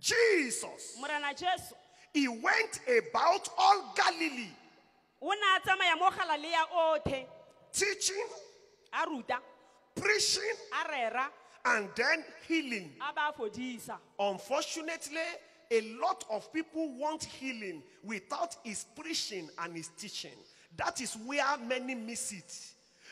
Jesus. He went about all Galilee. Teaching. Preaching. And then healing. Unfortunately, a lot of people want healing without his preaching and his teaching. That is where many miss it.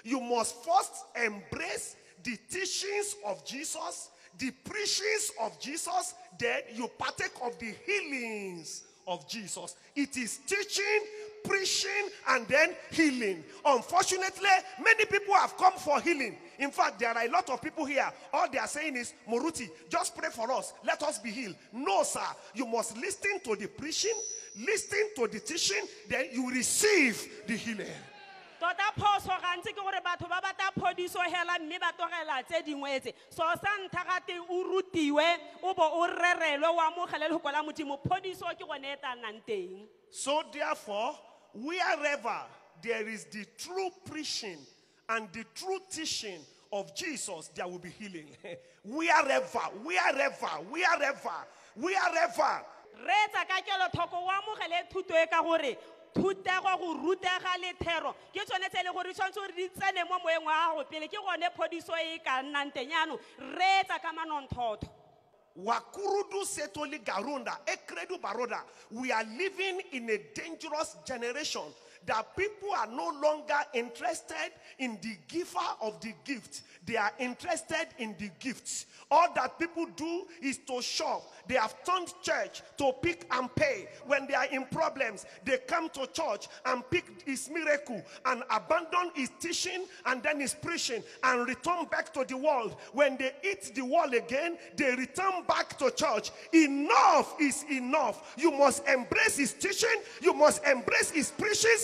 You must first embrace the teachings of Jesus the preachings of Jesus, then you partake of the healings of Jesus. It is teaching, preaching, and then healing. Unfortunately, many people have come for healing. In fact, there are a lot of people here. All they are saying is, Moruti, just pray for us. Let us be healed. No, sir. You must listen to the preaching, listen to the teaching, then you receive the healing tota phoso gantsi ke gore batho ba phodiso hela mme ba tse so sa gate o rutiwe o bo o rerelwe o amogele la modimo phodiso ke gone e teng so therefore wherever there is the true preaching and the true teaching of Jesus, there will be healing. wherever, wherever, wherever, wherever. reetsa ka kelotlhoko o amogele thuto e ka gore thutego go rutega ke tsone tse e le gore tshwanetse gore di tsene mo moeng wa gago pele ke gone phodiso e ka nnang teng yaanong reetsa ka manonthotho Wakurudu Ekredu Baroda, we are living in a dangerous generation that people are no longer interested in the giver of the gift. They are interested in the gifts. All that people do is to shop. They have turned church to pick and pay. When they are in problems, they come to church and pick his miracle and abandon his teaching and then his preaching and return back to the world. When they eat the world again, they return back to church. Enough is enough. You must embrace his teaching. You must embrace his preaching.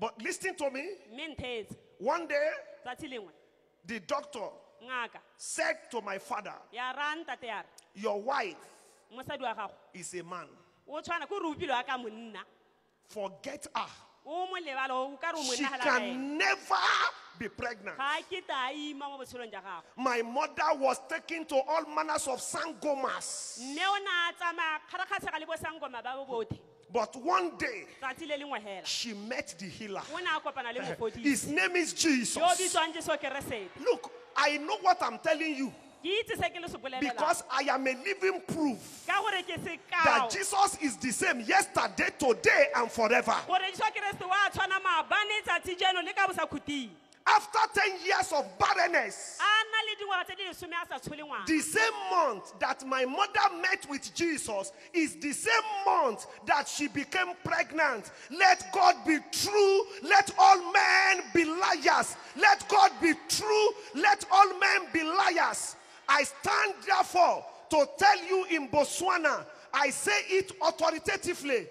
But listen to me. One day, the doctor said to my father, Your wife is a man. Forget her. She can never be pregnant. My mother was taken to all manners of sangomas. But one day, she met the healer. His name is Jesus. Look, I know what I'm telling you. Because I am a living proof that Jesus is the same yesterday, today, and forever. After 10 years of barrenness, the same month that my mother met with Jesus is the same month that she became pregnant. Let God be true. Let all men be liars. Let God be true. Let all men be liars. I stand therefore to tell you in Botswana, I say it authoritatively.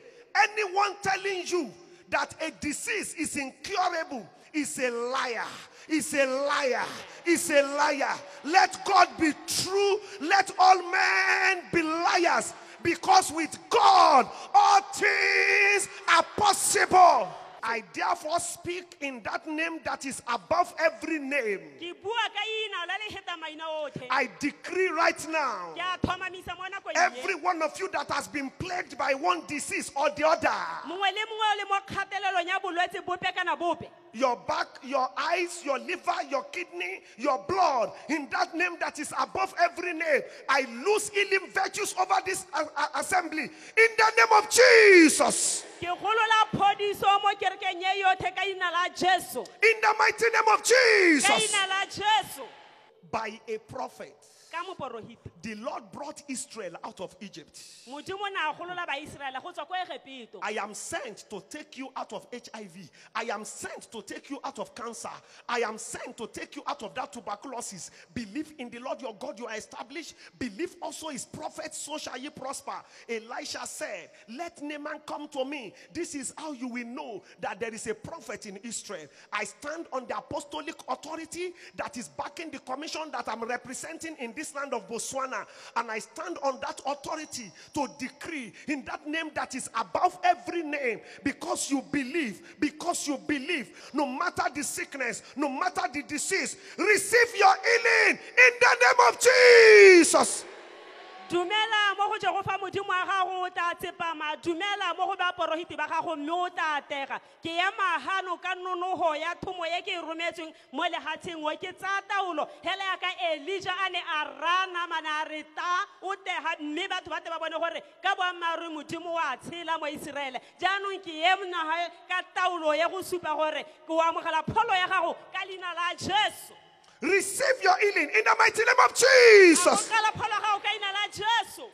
Anyone telling you that a disease is incurable, is a liar. Is a liar. Is a liar. Let God be true. Let all men be liars. Because with God, all things are possible. I therefore speak in that name that is above every name. I decree right now every one of you that has been plagued by one disease or the other. Your back, your eyes, your liver, your kidney, your blood, in that name that is above every name, I lose healing virtues over this uh, uh, assembly. In the name of Jesus in the mighty name of Jesus by a prophet. The Lord brought Israel out of Egypt. I am sent to take you out of HIV. I am sent to take you out of cancer. I am sent to take you out of that tuberculosis. Believe in the Lord your God, you are established. Believe also his prophet. so shall ye prosper. Elisha said, Let Naaman come to me. This is how you will know that there is a prophet in Israel. I stand on the apostolic authority that is backing the commission nation that I'm representing in this land of Botswana, and I stand on that authority to decree in that name that is above every name because you believe, because you believe, no matter the sickness, no matter the disease, receive your healing in the name of Jesus. dumela mo go jehofa modimo wa gago o tla tsepama dumela mo go baporofiti ba gago mme o tla atega ke ya magano ka nonogo ya thomo ye ke e rometsweng mo lehatsheng o ke tsaya taolo hela yaka elija a ne a rana a re ta o tega mme batho ba te ba bone gore ka boammaaruri modimo a tshela mo iseraele jaanong ke ye monaga ka taolo ye go supa gore ke o amogela pholo ya gago ka leina la jesu Receive your healing in the mighty name of Jesus.